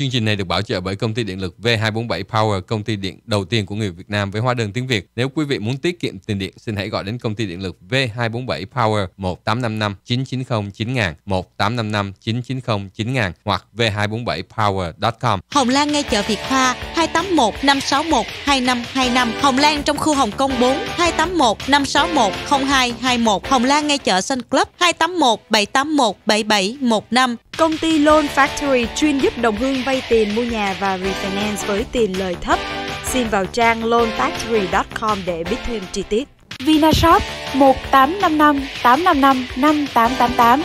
Chương trình này được bảo trợ bởi công ty điện lực V247 Power, công ty điện đầu tiên của người Việt Nam với hóa đơn tiếng Việt. Nếu quý vị muốn tiết kiệm tiền điện, xin hãy gọi đến công ty điện lực V247 Power 1855 990 9000 1855 990 9000 hoặc v247power.com. Hồng Lan ngay chợ Việt Hoa 281 561 2525 Hồng Lan trong khu Hồng Kông 4 281 561 0221 Hồng Lan ngay chợ Sun Club 281 781 7715 Công ty Loan Factory chuyên giúp đồng hương vay tiền mua nhà và refinance với tiền lời thấp. Xin vào trang loanfactory.com để biết thêm chi tiết. Vinashop 1855 855 5888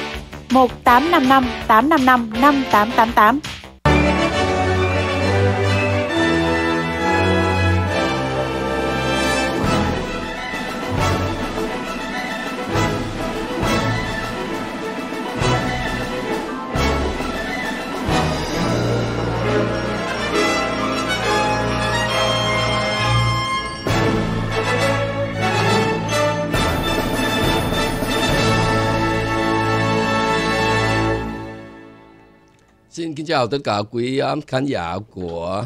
1855 855 5888 Xin kính chào tất cả quý khán giả của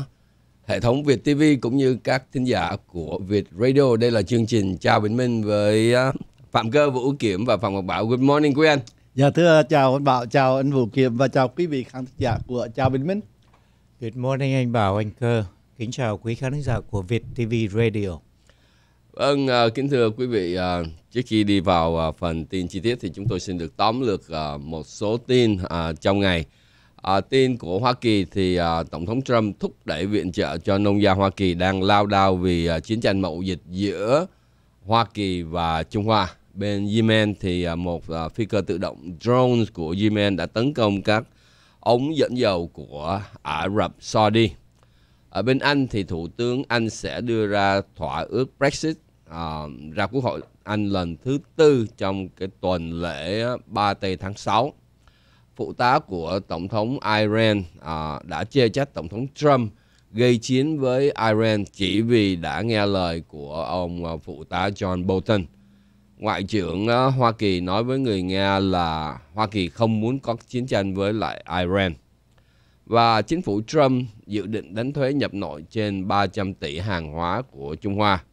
hệ thống Việt TV cũng như các thính giả của Việt Radio. Đây là chương trình Chào Bình Minh với à, Phạm Cơ, Vũ Kiểm và Phạm Ngọc Bảo. Good morning quý anh. Dạ thưa chào anh Bảo, chào anh Vũ Kiểm và chào quý vị khán giả của Chào Bình Minh. Good morning anh Bảo, anh Cơ. Kính chào quý khán giả của Việt TV Radio. Vâng, à, kính thưa quý vị, à, trước khi đi vào phần tin chi tiết thì chúng tôi xin được tóm lược một số tin trong ngày. À, tin của Hoa Kỳ thì à, Tổng thống Trump thúc đẩy viện trợ cho nông gia Hoa Kỳ đang lao đao vì à, chiến tranh mậu dịch giữa Hoa Kỳ và Trung Hoa. Bên Yemen thì à, một à, phi cơ tự động drones của Yemen đã tấn công các ống dẫn dầu của Ả Rập Saudi. Ở bên Anh thì Thủ tướng Anh sẽ đưa ra thỏa ước Brexit à, ra Quốc hội Anh lần thứ tư trong cái tuần lễ 3 tây tháng 6 phụ tá của Tổng thống Iran à, đã chê trách Tổng thống Trump gây chiến với Iran chỉ vì đã nghe lời của ông à, phụ tá John Bolton. Ngoại trưởng à, Hoa Kỳ nói với người Nga là Hoa Kỳ không muốn có chiến tranh với lại Iran. Và chính phủ Trump dự định đánh thuế nhập nội trên 300 tỷ hàng hóa của Trung Hoa.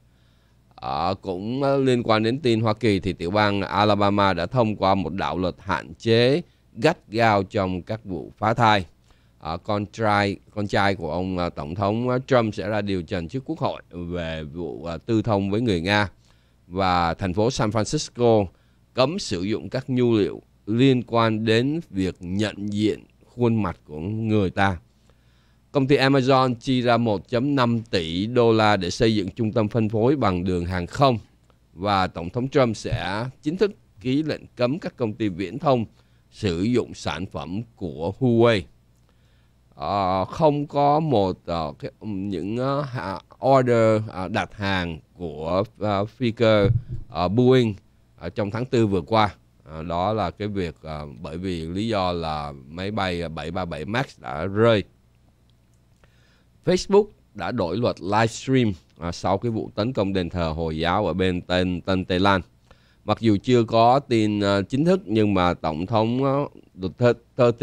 À, cũng à, liên quan đến tin Hoa Kỳ thì tiểu bang Alabama đã thông qua một đạo luật hạn chế gắt gao trong các vụ phá thai. À, con trai con trai của ông à, tổng thống à, Trump sẽ ra điều trần trước quốc hội về vụ à, tư thông với người Nga và thành phố San Francisco cấm sử dụng các nhu liệu liên quan đến việc nhận diện khuôn mặt của người ta. Công ty Amazon chi ra 1.5 tỷ đô la để xây dựng trung tâm phân phối bằng đường hàng không và Tổng thống Trump sẽ chính thức ký lệnh cấm các công ty viễn thông sử dụng sản phẩm của Huawei à, không có một à, cái, ừ, những à, order à, đặt hàng của à, Faker à, Boeing à, trong tháng 4 vừa qua à, đó là cái việc à, bởi vì lý do là máy bay 737 Max đã rơi Facebook đã đổi luật livestream à, sau cái vụ tấn công đền thờ Hồi giáo ở bên tên Tân Tây Lan mặc dù chưa có tin uh, chính thức nhưng mà tổng thống Duterte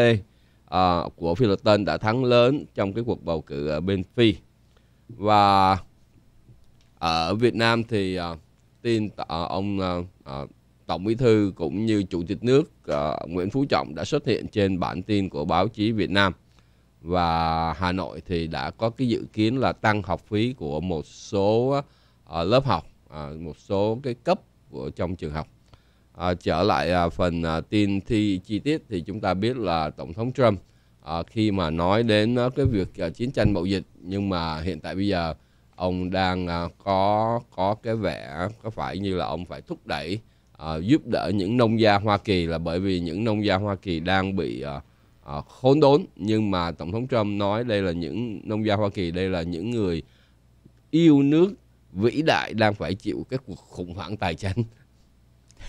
ờ, uh, ờ, của Philippines đã thắng lớn trong cái cuộc bầu cử ở bên Phi và ở Việt Nam thì uh, tin uh, ông uh, Tổng Bí thư cũng như Chủ tịch nước uh, Nguyễn Phú Trọng đã xuất hiện trên bản tin của báo chí Việt Nam và Hà Nội thì đã có cái dự kiến là tăng học phí của một số uh, lớp học, uh, một số cái cấp của trong trường học. À, trở lại à, phần à, tin thi chi tiết thì chúng ta biết là tổng thống Trump à, khi mà nói đến à, cái việc à, chiến tranh mậu dịch nhưng mà hiện tại bây giờ ông đang à, có có cái vẻ có phải như là ông phải thúc đẩy à, giúp đỡ những nông gia Hoa Kỳ là bởi vì những nông gia Hoa Kỳ đang bị à, à, khốn đốn nhưng mà tổng thống Trump nói đây là những nông gia Hoa Kỳ đây là những người yêu nước vĩ đại đang phải chịu cái cuộc khủng hoảng tài chính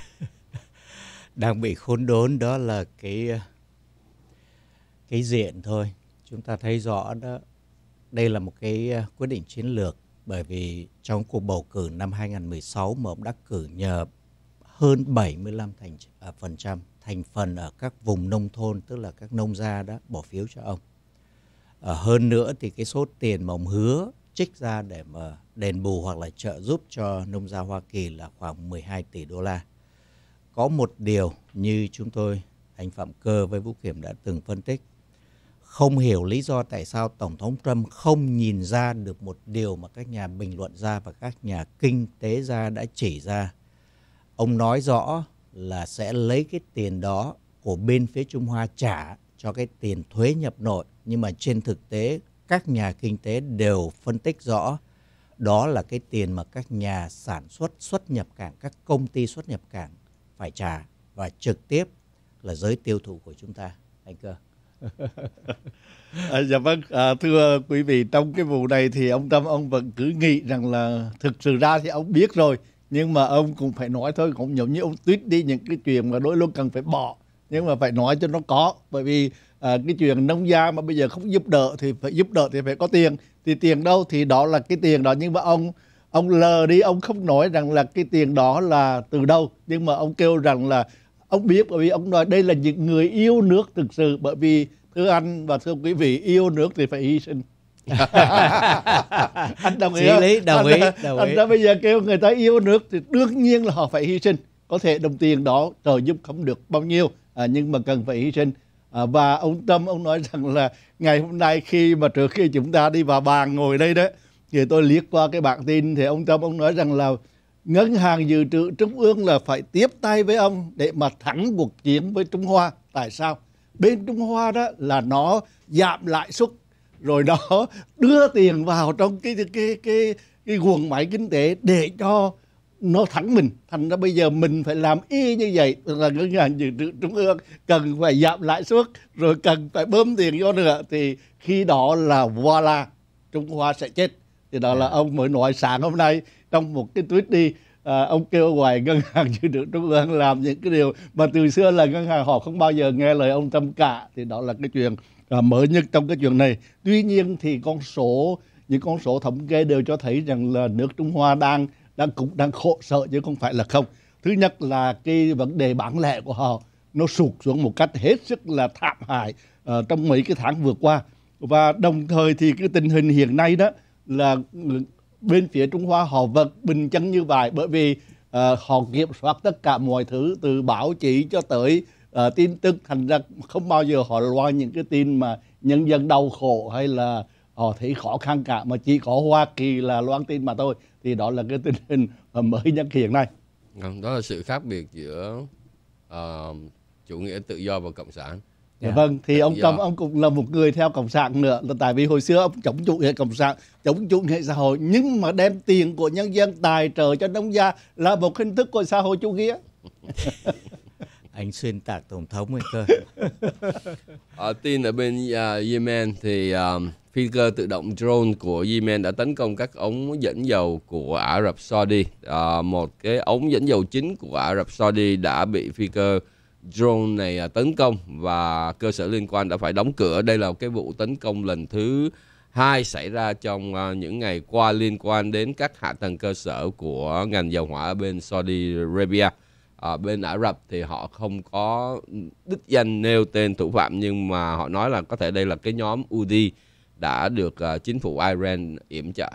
đang bị khốn đốn đó là cái cái diện thôi chúng ta thấy rõ đó đây là một cái à, quyết định chiến lược bởi vì trong cuộc bầu cử năm 2016 mà ông đắc cử nhờ hơn 75% thành, à, phần trăm thành phần ở các vùng nông thôn tức là các nông gia đó bỏ phiếu cho ông. Ờ, hơn nữa thì cái số tiền mà ông hứa trích ra để mà đền bù hoặc là trợ giúp cho nông gia Hoa Kỳ là khoảng 12 tỷ đô la. Có một điều như chúng tôi, anh Phạm Cơ với Vũ Kiểm đã từng phân tích, không hiểu lý do tại sao Tổng thống Trump không nhìn ra được một điều mà các nhà bình luận gia và các nhà kinh tế gia đã chỉ ra. Ông nói rõ là sẽ lấy cái tiền đó của bên phía Trung Hoa trả cho cái tiền thuế nhập nội. Nhưng mà trên thực tế các nhà kinh tế đều phân tích rõ đó là cái tiền mà các nhà sản xuất xuất nhập cảng, các công ty xuất nhập cảng phải trả và trực tiếp là giới tiêu thụ của chúng ta. Anh Cơ. à, dạ vâng, à, thưa quý vị, trong cái vụ này thì ông Tâm ông vẫn cứ nghĩ rằng là thực sự ra thì ông biết rồi nhưng mà ông cũng phải nói thôi cũng giống như ông tuyết đi những cái chuyện mà đôi lúc cần phải bỏ nhưng mà phải nói cho nó có bởi vì à, cái chuyện nông gia mà bây giờ không giúp đỡ thì phải giúp đỡ thì phải có tiền thì tiền đâu thì đó là cái tiền đó nhưng mà ông ông lờ đi ông không nói rằng là cái tiền đó là từ đâu nhưng mà ông kêu rằng là ông biết bởi vì ông nói đây là những người yêu nước thực sự bởi vì thưa anh và thưa quý vị yêu nước thì phải hy sinh anh đồng ý lý đồng ý đồng ý anh ta bây giờ kêu người ta yêu nước thì đương nhiên là họ phải hy sinh có thể đồng tiền đó trợ giúp không được bao nhiêu à, nhưng mà cần phải hy sinh À, và ông tâm ông nói rằng là ngày hôm nay khi mà trước khi chúng ta đi vào bàn ngồi đây đó thì tôi liếc qua cái bản tin thì ông tâm ông nói rằng là ngân hàng dự trữ trung ương là phải tiếp tay với ông để mà thắng cuộc chiến với Trung Hoa. Tại sao? Bên Trung Hoa đó là nó giảm lãi suất rồi nó đưa tiền vào trong cái cái cái cái guồng máy kinh tế để cho nó thẳng mình thành ra bây giờ mình phải làm y như vậy là ngân hàng dự trữ trung ương cần phải giảm lãi suất rồi cần phải bơm tiền vô nữa thì khi đó là voila Trung Hoa sẽ chết thì đó là à. ông mới nói sáng hôm nay trong một cái tweet đi à, ông kêu hoài ngân hàng dự trữ trung ương làm những cái điều mà từ xưa là ngân hàng họ không bao giờ nghe lời ông tâm cả thì đó là cái chuyện à, mới nhất trong cái chuyện này tuy nhiên thì con số những con số thống kê đều cho thấy rằng là nước Trung Hoa đang đang cũng đang khổ sợ chứ không phải là không thứ nhất là cái vấn đề bản lẻ của họ nó sụt xuống một cách hết sức là thảm hại uh, trong mấy cái tháng vừa qua và đồng thời thì cái tình hình hiện nay đó là ừ, bên phía Trung Hoa họ vật bình chân như vậy bởi vì uh, họ kiểm soát tất cả mọi thứ từ báo chí cho tới uh, tin tức thành ra không bao giờ họ loa những cái tin mà nhân dân đau khổ hay là họ ờ, thấy khó khăn cả mà chỉ có Hoa Kỳ là loan tin mà thôi thì đó là cái tình hình mới nhất hiện nay vâng, đó là sự khác biệt giữa uh, chủ nghĩa tự do và cộng sản Yeah. Dạ dạ. Vâng, thì tự ông do. Cầm ông cũng là một người theo cộng sản nữa, là tại vì hồi xưa ông chống chủ nghĩa cộng sản, chống chủ nghĩa xã hội nhưng mà đem tiền của nhân dân tài trợ cho nông gia là một hình thức của xã hội chủ nghĩa. anh xuyên tạc tổng thống ấy cơ ở ờ, tin ở bên uh, Yemen thì um, phi cơ tự động drone của Yemen đã tấn công các ống dẫn dầu của Ả Rập Saudi uh, một cái ống dẫn dầu chính của Ả Rập Saudi đã bị phi cơ drone này à, tấn công và cơ sở liên quan đã phải đóng cửa đây là cái vụ tấn công lần thứ hai xảy ra trong những ngày qua liên quan đến các hạ tầng cơ sở của ngành dầu hỏa ở bên Saudi Arabia à, bên Ả Rập thì họ không có đích danh nêu tên thủ phạm nhưng mà họ nói là có thể đây là cái nhóm Udi đã được uh, chính phủ Iran yểm trợ.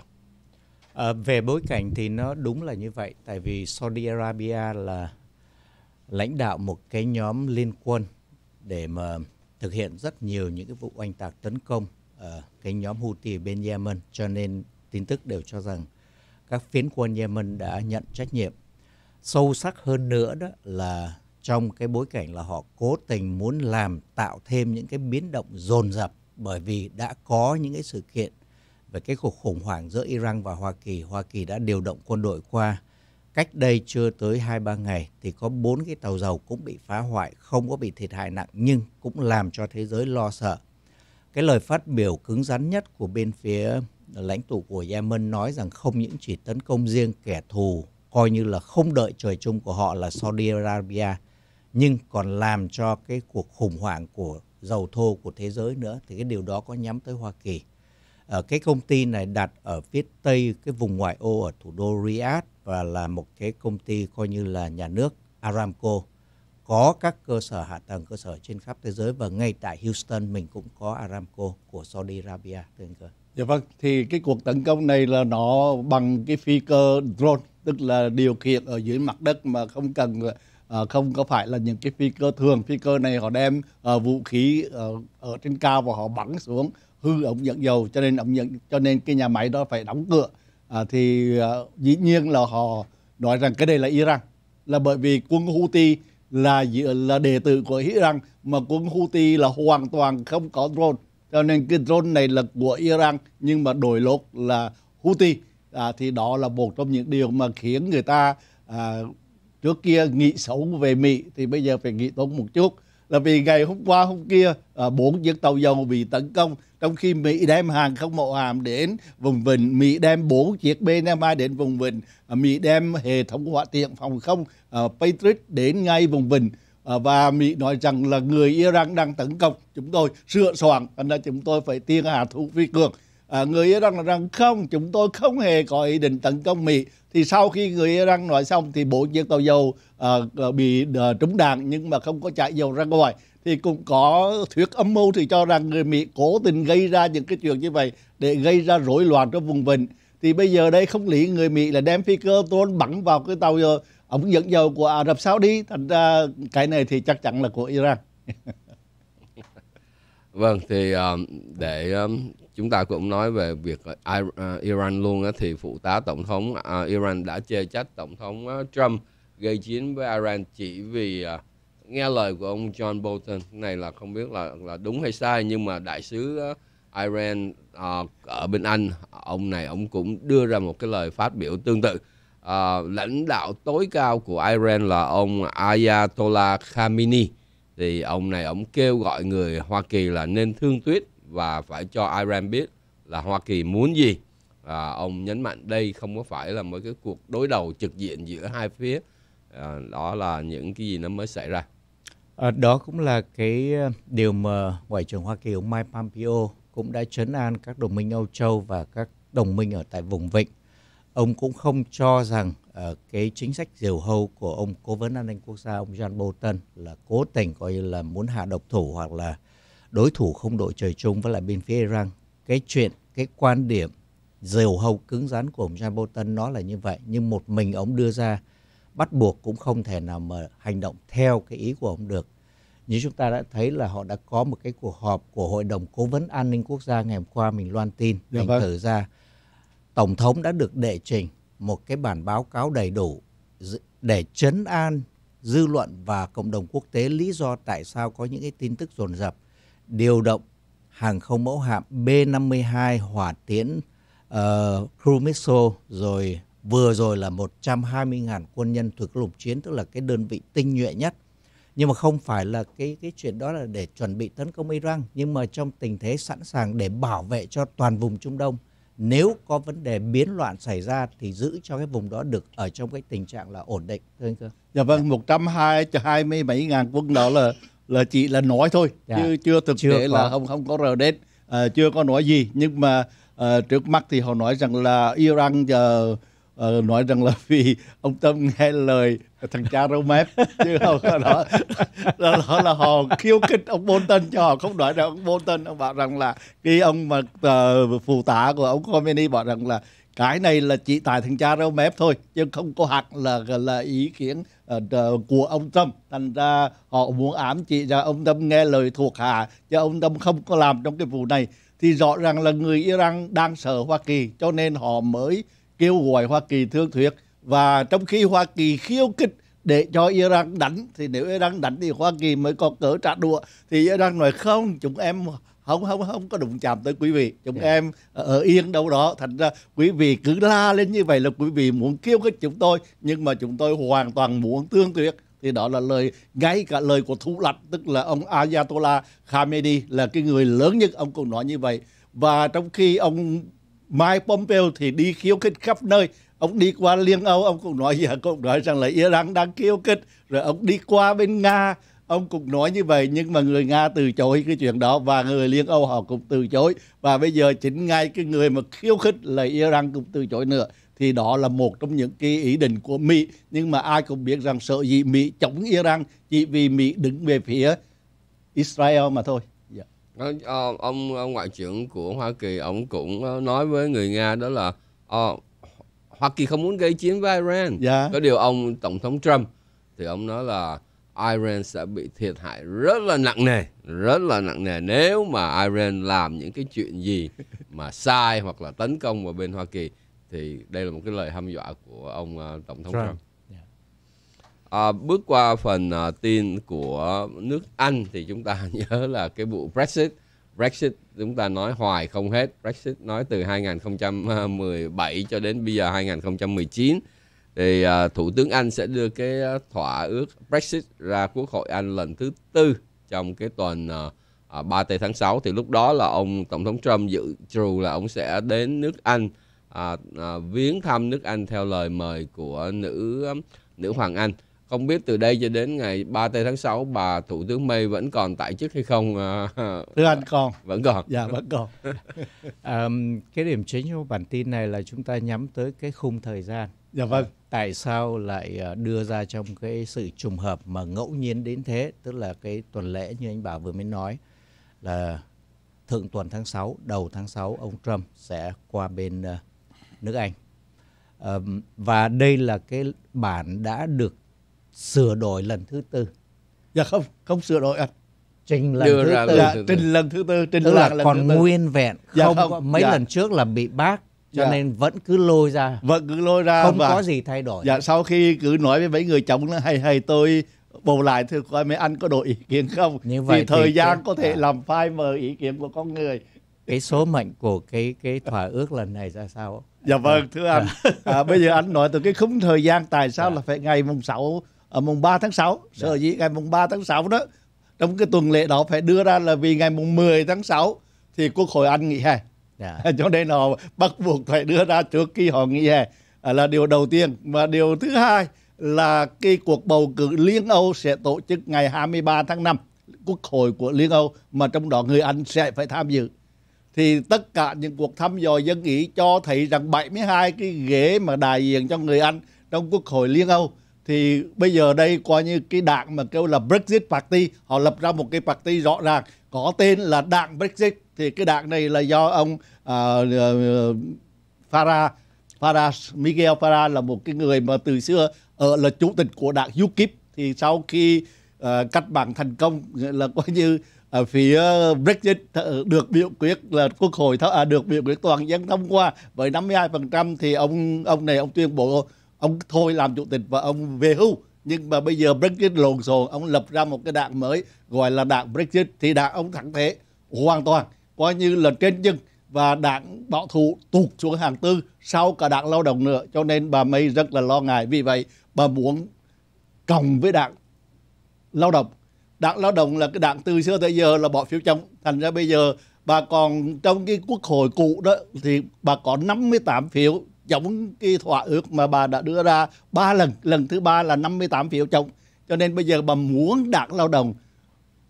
À, về bối cảnh thì nó đúng là như vậy, tại vì Saudi Arabia là lãnh đạo một cái nhóm liên quân để mà thực hiện rất nhiều những cái vụ oanh tạc tấn công ở cái nhóm Houthi bên Yemen, cho nên tin tức đều cho rằng các phiến quân Yemen đã nhận trách nhiệm sâu sắc hơn nữa đó là trong cái bối cảnh là họ cố tình muốn làm tạo thêm những cái biến động dồn dập bởi vì đã có những cái sự kiện về cái cuộc khủng hoảng giữa Iran và Hoa Kỳ. Hoa Kỳ đã điều động quân đội qua cách đây chưa tới 2-3 ngày thì có bốn cái tàu dầu cũng bị phá hoại, không có bị thiệt hại nặng nhưng cũng làm cho thế giới lo sợ. Cái lời phát biểu cứng rắn nhất của bên phía lãnh tụ của Yemen nói rằng không những chỉ tấn công riêng kẻ thù coi như là không đợi trời chung của họ là Saudi Arabia nhưng còn làm cho cái cuộc khủng hoảng của dầu thô của thế giới nữa thì cái điều đó có nhắm tới Hoa Kỳ. Ở ờ, cái công ty này đặt ở phía tây cái vùng ngoại ô ở thủ đô Riyadh và là một cái công ty coi như là nhà nước Aramco có các cơ sở hạ tầng cơ sở trên khắp thế giới và ngay tại Houston mình cũng có Aramco của Saudi Arabia thưa anh Dạ vâng, thì cái cuộc tấn công này là nó bằng cái phi cơ drone, tức là điều khiển ở dưới mặt đất mà không cần ờ, không có phải là những cái phi cơ thường. Phi cơ này họ đem ờ, vũ khí uh, ở trên cao và họ bắn xuống hư ống dẫn dầu cho nên ống dẫn cho nên cái nhà máy đó phải đóng cửa. Uh, thì dĩ nhiên là họ nói rằng cái đây là Iran là bởi vì quân Houthi là là đệ tử của Iran mà quân Houthi là hoàn toàn không có drone cho nên cái drone này là của Iran nhưng mà đổi lốt là Houthi à, thì đó là một trong những điều mà khiến người ta à, trước kia nghĩ xấu về Mỹ thì bây giờ phải nghĩ tốt một chút là vì ngày hôm qua hôm kia à, bốn à, chiếc tàu dầu bị tấn công trong khi Mỹ đem hàng không mẫu hàm đến vùng vịnh Mỹ đem bốn chiếc B-52 đến vùng vịnh à, Mỹ đem hệ thống hỏa tiện phòng không à, Patriot đến ngay vùng vịnh Ờ, và Mỹ nói rằng là người Iran đang tấn công chúng tôi sửa soạn là chúng tôi phải tiên hạ thủ phi cường à, người Iran là rằng không chúng tôi không hề có ý định tấn công Mỹ thì sau khi người Iran nói xong thì bộ chiếc tàu dầu à, bị à, trúng đạn nhưng mà không có chạy dầu ra ngoài thì cũng có thuyết âm mưu thì cho rằng người Mỹ cố tình gây ra những cái chuyện như vậy để gây ra rối loạn cho vùng vịnh thì bây giờ đây không lý người Mỹ là đem phi cơ trốn bắn vào cái tàu dầu ông dẫn dầu của Ả Rập Saudi thành ra cái này thì chắc chắn là của Iran vâng thì um, để um, chúng ta cũng nói về việc uh, Iran luôn thì phụ tá tổng thống à, Iran đã chê trách tổng thống Trump gây chiến với Iran chỉ vì à, nghe lời của ông John Bolton cái này là không biết là là đúng hay sai nhưng mà đại sứ Iran ờ, ở bên Anh ông này ông cũng đưa ra một cái lời phát biểu tương tự à, lãnh đạo tối cao của Iran là ông Ayatollah Khamenei thì ông này ông kêu gọi người Hoa Kỳ là nên thương thuyết và phải cho Iran biết là Hoa Kỳ muốn gì à, ông nhấn mạnh đây không có phải là một cái cuộc đối đầu trực diện giữa hai phía à, đó là những cái gì nó mới xảy ra à, đó cũng là cái điều mà ngoại trưởng Hoa Kỳ ông Mike Pompeo cũng đã chấn an các đồng minh Âu Châu và các đồng minh ở tại vùng vịnh ông cũng không cho rằng uh, cái chính sách diều hâu của ông cố vấn an ninh quốc gia ông John Bolton là cố tình coi như là muốn hạ độc thủ hoặc là đối thủ không đội trời chung với lại bên phía Iran cái chuyện cái quan điểm diều hâu cứng rắn của ông John Bolton nó là như vậy nhưng một mình ông đưa ra bắt buộc cũng không thể nào mà hành động theo cái ý của ông được như chúng ta đã thấy là họ đã có một cái cuộc họp của hội đồng cố vấn an ninh quốc gia ngày hôm qua mình loan tin dạ thành vâng. thử ra Tổng thống đã được đệ trình một cái bản báo cáo đầy đủ để chấn an dư luận và cộng đồng quốc tế lý do tại sao có những cái tin tức dồn dập điều động hàng không mẫu hạm B-52 hỏa tiễn uh, Crew Missile rồi vừa rồi là 120.000 quân nhân thuộc lục chiến tức là cái đơn vị tinh nhuệ nhất nhưng mà không phải là cái cái chuyện đó là để chuẩn bị tấn công Iran nhưng mà trong tình thế sẵn sàng để bảo vệ cho toàn vùng Trung Đông nếu có vấn đề biến loạn xảy ra thì giữ cho cái vùng đó được ở trong cái tình trạng là ổn định thưa anh Cương. Dạ vâng, dạ. mươi bảy ngàn quân đó là là chỉ là nói thôi dạ. chứ chưa thực tế là không không có rờ đến à, ờ, chưa có nói gì nhưng mà à, trước mắt thì họ nói rằng là Iran giờ uh, uh, nói rằng là vì ông Tâm nghe lời thằng cha râu mép chứ không có đó, đó, đó là họ khiêu khích ông Bolton cho họ không nói rằng ông Bolton ông bảo rằng là khi ông mà uh, ờ, phụ tá của ông Khomeini bảo rằng là cái này là chỉ tại thằng cha râu mép thôi chứ không có hạt là là ý kiến ờ, của ông Tâm thành ra họ muốn ám chỉ ra ông Tâm nghe lời thuộc hạ cho ông Tâm không có làm trong cái vụ này thì rõ ràng là người Iran đang sợ Hoa Kỳ cho nên họ mới kêu gọi Hoa Kỳ thương thuyết và trong khi Hoa Kỳ khiêu khích để cho Iran đánh thì nếu Iran đánh thì Hoa Kỳ mới có cỡ trả đũa thì Iran nói không chúng em không không không có đụng chạm tới quý vị chúng yeah. em ở yên đâu đó thành ra quý vị cứ la lên như vậy là quý vị muốn kêu khích chúng tôi nhưng mà chúng tôi hoàn toàn muốn thương thuyết thì đó là lời ngay cả lời của thủ lãnh tức là ông Ayatollah Khamenei là cái người lớn nhất ông cũng nói như vậy và trong khi ông Mike Pompeo thì đi khiêu khích khắp nơi ông đi qua Liên Âu ông cũng nói giờ cũng nói rằng là Iran đang khiêu khích rồi ông đi qua bên Nga ông cũng nói như vậy nhưng mà người Nga từ chối cái chuyện đó và người Liên Âu họ cũng từ chối và bây giờ chính ngay cái người mà khiêu khích là Iran cũng từ chối nữa thì đó là một trong những cái ý định của Mỹ nhưng mà ai cũng biết rằng sợ gì Mỹ chống Iran chỉ vì Mỹ đứng về phía Israel mà thôi Ờ, ờ, ông, ông ngoại trưởng của Hoa Kỳ ông cũng ờ, nói với người Nga đó là oh, Hoa Kỳ không muốn gây chiến với Iran. Yeah. Dạ. Có điều ông tổng thống Trump thì ông nói là Iran sẽ bị thiệt hại rất là nặng nề, rất là nặng nề nếu mà Iran làm những cái chuyện gì mà sai hoặc là tấn công vào bên Hoa Kỳ thì đây là một cái lời hăm dọa của ông tổng thống Trump. Trump. À, bước qua phần à, tin của nước Anh thì chúng ta nhớ là cái vụ Brexit. Brexit chúng ta nói hoài không hết. Brexit nói từ 2017 cho đến bây giờ 2019 thì à, thủ tướng Anh sẽ đưa cái thỏa ước Brexit ra Quốc hội Anh lần thứ tư trong cái tuần à, 3 à, tây tháng 6 thì lúc đó là ông tổng thống Trump dự trù là ông sẽ đến nước Anh à, à, viếng thăm nước Anh theo lời mời của nữ nữ hoàng Anh không biết từ đây cho đến ngày 3 30 tháng 6 bà thủ tướng May vẫn còn tại chức hay không? À, Thưa anh còn. Vẫn còn. Dạ vẫn còn. à, cái điểm chính của bản tin này là chúng ta nhắm tới cái khung thời gian. Dạ vâng. tại sao lại ờ, đưa ra trong cái sự trùng hợp mà ngẫu nhiên đến thế, tức là cái tuần lễ như anh bảo vừa mới nói là thượng tuần tháng 6, đầu tháng 6 ông Trump sẽ qua bên ờ, nước Anh. và đây là cái bản đã được sửa đổi lần thứ tư dạ không không sửa đổi à trình lần Đưa thứ ra tư dạ, trình từ. lần thứ tư trình tức là lần còn thứ tư. nguyên vẹn dạ, không, mấy dạ. lần trước là bị bác cho dạ. nên vẫn cứ lôi ra vẫn cứ lôi ra không và, có gì thay đổi dạ sau khi cứ nói với mấy người chồng là hay hay tôi bầu lại thưa coi mấy anh có đổi ý kiến không như vậy thì, thời thì gian có thể à. làm phai mờ ý kiến của con người cái số mệnh của cái cái thỏa ước lần này ra sao dạ vâng thưa anh dạ. à, bây giờ anh nói từ cái khung thời gian tại sao à. là phải ngày mùng 6 ở mùng 3 tháng 6 dạ. sở dĩ ngày mùng 3 tháng 6 đó trong cái tuần lễ đó phải đưa ra là vì ngày mùng 10 tháng 6 thì quốc hội anh nghỉ hè yeah. Dạ. cho nên họ bắt buộc phải đưa ra trước khi họ nghỉ hè à, là điều đầu tiên và điều thứ hai là cái cuộc bầu cử Liên Âu sẽ tổ chức ngày 23 tháng 5 quốc hội của Liên Âu mà trong đó người Anh sẽ phải tham dự thì tất cả những cuộc thăm dò dân ý cho thấy rằng 72 cái ghế mà đại diện cho người Anh trong quốc hội Liên Âu thì bây giờ đây coi như cái đảng mà kêu là Brexit Party họ lập ra một cái party rõ ràng có tên là đảng Brexit thì cái đảng này là do ông uh, à, uh, ờ, Farage Farage Miguel Farage là một cái người mà từ xưa ở ờ, là chủ tịch của đảng UKIP thì sau khi uh, cách mạng thành công là coi như ở ờ, phía Brexit được biểu quyết là quốc hội à, được biểu quyết toàn dân thông qua với 52% thì ông ông này ông tuyên bố ông thôi làm chủ tịch và ông về hưu nhưng mà bây giờ Brexit lộn xộn ông lập ra một cái đảng mới gọi là đảng Brexit thì đảng ông thắng thế hoàn toàn coi như là trên chân và đảng bảo thủ tụt xuống hàng tư sau cả đảng lao động nữa cho nên bà May rất là lo ngại vì vậy bà muốn cộng với đảng lao động đảng lao động là cái đảng từ xưa tới giờ là bỏ phiếu chống thành ra bây giờ bà còn trong cái quốc hội cũ đó thì bà có 58 phiếu giống cái thỏa ước mà bà đã đưa ra ba lần lần thứ ba là 58 phiếu chống cho nên bây giờ bà muốn đảng lao động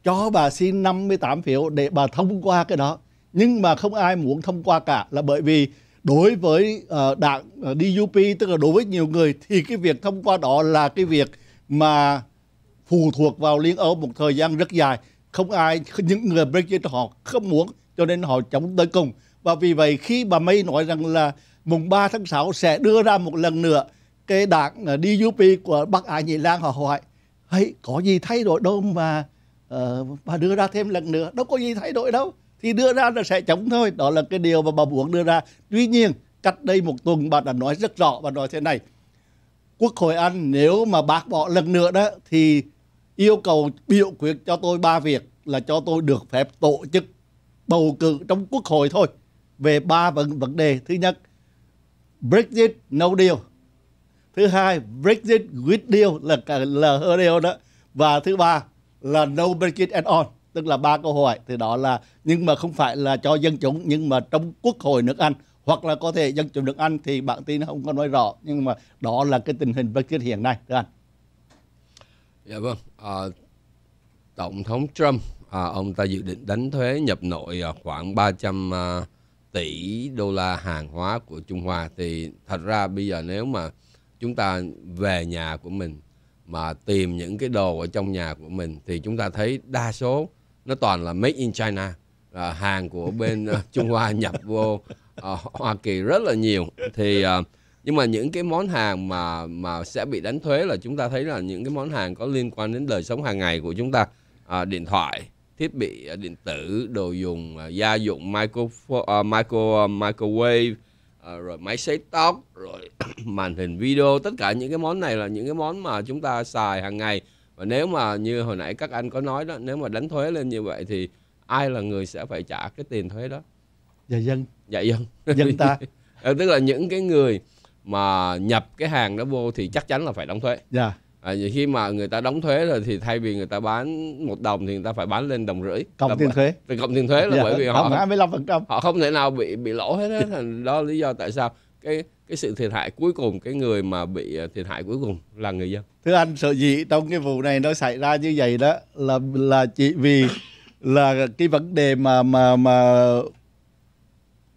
cho bà xin 58 phiếu để bà thông qua cái đó nhưng mà không ai muốn thông qua cả là bởi vì đối với uh, đảng uh, ờ, DUP tức là đối với nhiều người thì cái việc thông qua đó là cái việc mà phụ thuộc vào Liên Âu một thời gian rất dài không ai những người Brexit họ không muốn cho nên họ chống tới cùng và vì vậy khi bà May nói rằng là mùng 3 tháng 6 sẽ đưa ra một lần nữa cái đảng ờ, DUP của Bắc Ái Nhị Lan họ hỏi hay có gì thay đổi đâu mà uh, đưa ra thêm lần nữa đâu có gì thay đổi đâu thì đưa ra là sẽ chống thôi đó là cái điều mà bà muốn đưa ra tuy nhiên cách đây một tuần bà đã nói rất rõ và nói thế này quốc hội anh nếu mà bác bỏ lần nữa đó thì yêu cầu biểu quyết cho tôi ba việc là cho tôi được phép tổ chức bầu cử trong quốc hội thôi về ba vấn vấn đề thứ nhất Brexit no deal thứ hai Brexit with deal là cả là deal đó và thứ ba là no Brexit at all tức là ba câu hỏi thì đó là nhưng mà không phải là cho dân chúng nhưng mà trong quốc hội nước Anh hoặc là có thể dân chủ nước Anh thì bản tin không có nói rõ nhưng mà đó là cái tình hình Brexit hiện nay thưa anh. Dạ vâng, à, tổng thống Trump à, ông ta dự định đánh thuế nhập nội à, khoảng 300 à, tỷ đô la hàng hóa của Trung Hoa thì thật ra bây giờ nếu mà chúng ta về nhà của mình mà tìm những cái đồ ở trong nhà của mình thì chúng ta thấy đa số nó toàn là made in China à, hàng của bên ờ, Trung Hoa nhập vô à, Hoa Kỳ rất là nhiều thì à, nhưng mà những cái món hàng mà mà sẽ bị đánh thuế là chúng ta thấy là những cái món hàng có liên quan đến đời sống hàng ngày của chúng ta à, điện thoại thiết bị à, điện tử đồ dùng à, gia dụng à, micro uh, micro uh, microwave uh, rồi máy sấy tóc rồi màn hình video tất cả những cái món này là những cái món mà chúng ta xài hàng ngày và nếu mà như hồi nãy các anh có nói đó nếu mà đánh thuế lên như vậy thì ai là người sẽ phải trả cái tiền thuế đó dạ dân dạ dân dân ta ờ, tức là những cái người mà nhập cái hàng đó vô thì chắc chắn là phải đóng thuế dạ À, vậy khi mà người ta đóng thuế rồi thì thay vì người ta bán một đồng thì người ta phải bán lên đồng rưỡi cộng tiền thuế thì cộng tiền thuế là dạ, bởi vì họ 25%. họ không thể nào bị bị lỗ hết đó. thành đó lý do tại sao cái cái sự thiệt hại cuối cùng cái người mà bị à, thiệt hại cuối cùng là người dân thưa anh sợ gì trong cái vụ này nó xảy ra như vậy đó là là chỉ vì là cái vấn đề mà mà mà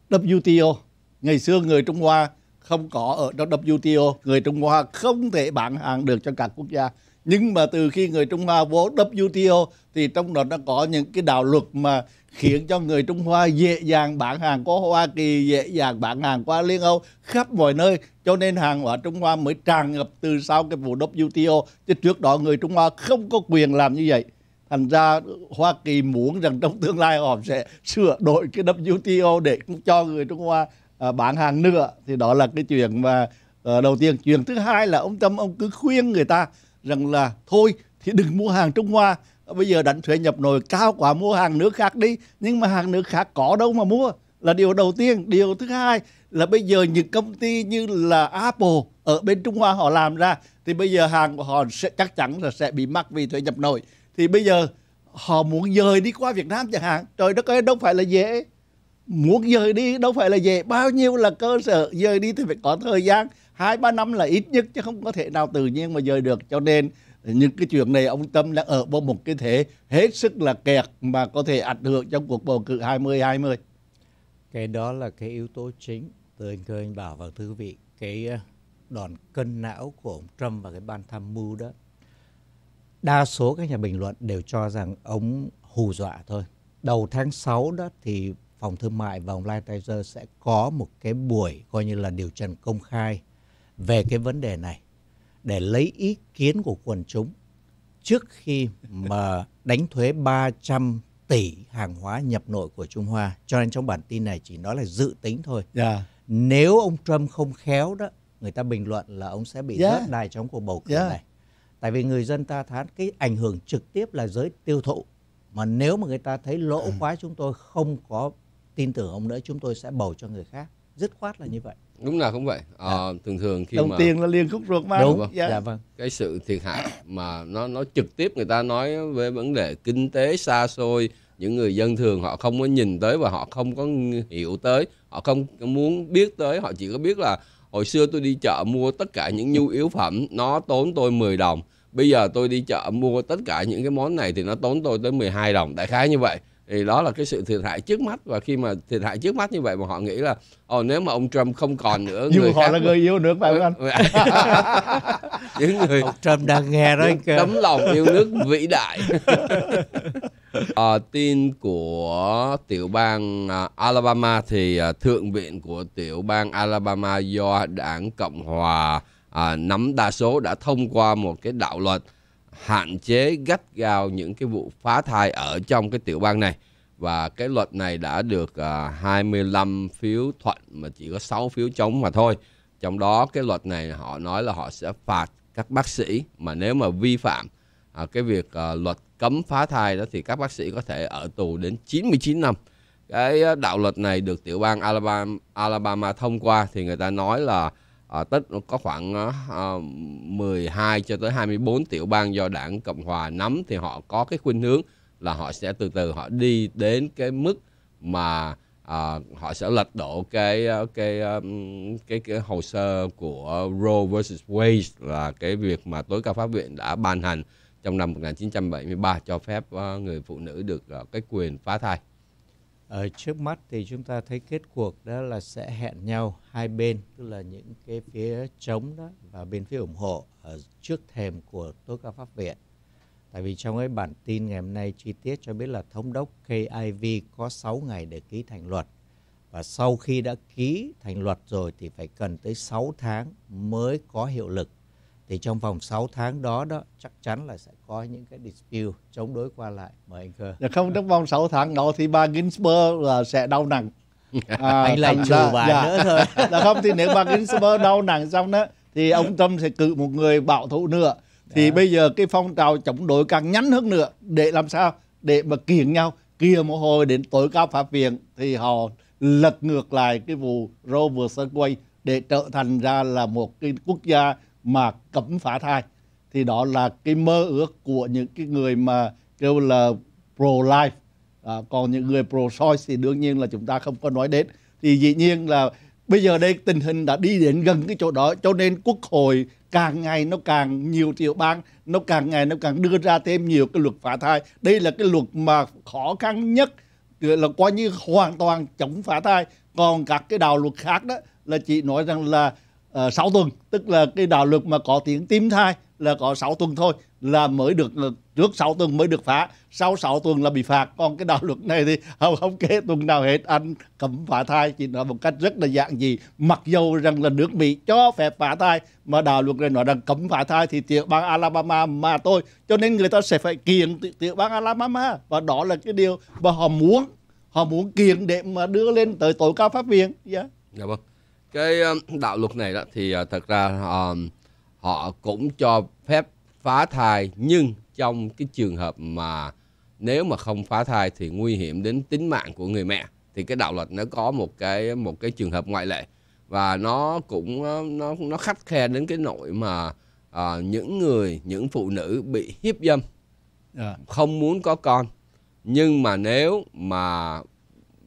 WTO ngày xưa người Trung Hoa không có ở trong WTO người Trung Hoa không thể bán hàng được cho các quốc gia nhưng mà từ khi người Trung Hoa vô WTO thì trong đó nó có những cái đạo luật mà khiến cho người Trung Hoa dễ dàng bán hàng qua Hoa Kỳ, dễ dàng bán hàng qua Liên Âu khắp mọi nơi. Cho nên hàng hóa Trung Hoa mới tràn ngập từ sau cái vụ WTO. Chứ trước đó người Trung Hoa không có quyền làm như vậy. Thành ra Hoa Kỳ muốn rằng trong tương lai họ sẽ sửa đổi cái WTO để cho người Trung Hoa à, bán hàng nữa thì đó là cái chuyện mà ờ, đầu tiên chuyện thứ hai là ông tâm ông cứ khuyên người ta rằng là thôi thì đừng mua hàng trung hoa bây giờ đánh thuế nhập nồi cao quá mua hàng nước khác đi nhưng mà hàng nước khác có đâu mà mua là điều đầu tiên điều thứ hai là bây giờ những công ty như là apple ở bên trung hoa họ làm ra thì bây giờ hàng của họ sẽ chắc chắn là sẽ bị mắc vì thuế nhập nồi thì bây giờ họ muốn dời đi qua việt nam chẳng hạn trời đất ơi đâu phải là dễ muốn dời đi đâu phải là về bao nhiêu là cơ sở dời đi thì phải có thời gian hai ba năm là ít nhất chứ không có thể nào tự nhiên mà dời được cho nên những cái chuyện này ông Tâm đang ở vào một cái thế hết sức là kẹt mà có thể ảnh hưởng trong cuộc bầu cử 2020 cái đó là cái yếu tố chính tôi anh anh Bảo và thư vị cái ờ, đòn cân não của ông Trump và cái ban tham mưu đó đa số các nhà bình luận đều cho rằng ông hù dọa thôi đầu tháng 6 đó thì phòng thương mại và online trader sẽ có một cái buổi coi như là điều trần công khai về cái vấn đề này để lấy ý kiến của quần chúng trước khi mà đánh thuế 300 tỷ hàng hóa nhập nội của Trung Hoa. Cho nên trong bản tin này chỉ nói là dự tính thôi. Yeah. Dạ. Nếu ông Trump không khéo đó, người ta bình luận là ông sẽ bị yeah. Dạ. rớt đài trong cuộc bầu cử yeah. Dạ. này. Tại vì người dân ta thán cái ảnh hưởng trực tiếp là giới tiêu thụ. Mà nếu mà người ta thấy lỗ ừ. quá chúng tôi không có tin tưởng ông nữa chúng tôi sẽ bầu cho người khác dứt khoát là như vậy đúng là không vậy à, à. thường thường khi đồng mà... tiền là liền khúc ruột mà đúng, không dạ. dạ vâng cái sự thiệt hại mà nó nó trực tiếp người ta nói về vấn đề kinh tế xa xôi những người dân thường họ không có nhìn tới và họ không có hiểu tới họ không muốn biết tới họ chỉ có biết là hồi xưa tôi đi chợ mua tất cả những nhu yếu phẩm nó tốn tôi 10 đồng bây giờ tôi đi chợ mua tất cả những cái món này thì nó tốn tôi tới 12 đồng đại khái như vậy thì đó là cái sự thiệt hại trước mắt và khi mà thiệt hại trước mắt như vậy mà họ nghĩ là ồ nếu mà ông Trump không còn nữa nhưng người họ khác là người yêu nước phải không anh những người ông Trump đang nghe đó tấm lòng yêu nước vĩ đại à, tin của tiểu bang à, Alabama thì à, thượng viện của tiểu bang Alabama do đảng cộng hòa à, nắm đa số đã thông qua một cái đạo luật hạn chế gắt gao những cái vụ phá thai ở trong cái tiểu bang này và cái luật này đã được à, 25 phiếu thuận mà chỉ có 6 phiếu chống mà thôi. Trong đó cái luật này họ nói là họ sẽ phạt các bác sĩ mà nếu mà vi phạm à, cái việc à, luật cấm phá thai đó thì các bác sĩ có thể ở tù đến 99 năm. Cái à, đạo luật này được tiểu bang Alabama, Alabama thông qua thì người ta nói là à, ờ, tức có khoảng à, ờ, 12 ờ, cho tới 24 tiểu bang do đảng Cộng hòa nắm thì họ có cái khuynh hướng là họ sẽ từ từ họ đi đến cái mức mà à, họ sẽ lật đổ cái cái cái, cái hồ sơ của Roe versus Wade là cái việc mà tối cao pháp viện đã ban hành trong năm 1973 cho phép người phụ nữ được cái quyền phá thai ở trước mắt thì chúng ta thấy kết cuộc đó là sẽ hẹn nhau hai bên tức là những cái phía chống đó và bên phía ủng hộ ở trước thềm của tối cao pháp viện tại vì trong cái bản tin ngày hôm nay chi tiết cho biết là thống đốc KIV có 6 ngày để ký thành luật và sau khi đã ký thành luật rồi thì phải cần tới 6 tháng mới có hiệu lực thì trong vòng 6 tháng đó đó chắc chắn là sẽ có những cái dispute chống đối qua lại mời anh cơ dạ không trong vòng 6 tháng đó thì bà Ginsburg là sẽ đau nặng à, anh lại chủ bà dạ. nữa thôi là dạ không thì nếu bà Ginsburg đau nặng xong đó thì ông Trump sẽ cử một người bảo thủ nữa thì đó. Dạ. bây giờ cái phong trào chống đối càng nhắn hơn nữa để làm sao để mà kiện nhau kia một hồi đến tối cao pháp viện thì họ lật ngược lại cái vụ Roe vs Wade để trở thành ra là một cái quốc gia mà cấm phá thai thì đó là cái mơ ước của những cái người mà kêu là pro life à, còn những người pro choice thì đương nhiên là chúng ta không có nói đến thì dĩ nhiên là bây giờ đây tình hình đã đi đến gần cái chỗ đó cho nên quốc hội càng ngày nó càng nhiều tiểu bang nó càng ngày nó càng đưa ra thêm nhiều cái luật phá thai đây là cái luật mà khó khăn nhất là coi như hoàn toàn chống phá thai còn các cái đạo luật khác đó là chị nói rằng là Ờ, uh, 6 tuần tức là cái đạo luật mà có tiếng tím thai là có 6 tuần thôi là mới được là trước 6 tuần mới được phá sau 6 tuần là bị phạt còn cái đạo luật này thì không, không kể tuần nào hết anh cấm phá thai chỉ nói một cách rất là dạng gì mặc dù rằng là nước Mỹ cho phép phá thai mà đạo luật này nói rằng cấm phá thai thì tiểu bang Alabama mà tôi cho nên người ta sẽ phải kiện tiểu bang Alabama và đó là cái điều mà họ muốn họ muốn kiện để mà đưa lên tới tối cao pháp viện yeah. Dạ. dạ vâng cái đạo luật này đó thì ờ, thật ra họ, họ cũng cho phép phá thai nhưng trong cái trường hợp mà nếu mà không phá thai thì nguy hiểm đến tính mạng của người mẹ thì cái đạo luật nó có một cái một cái trường hợp ngoại lệ và nó cũng nó nó khắt khe đến cái nội mà à, những người những phụ nữ bị hiếp dâm à. không muốn có con nhưng mà nếu mà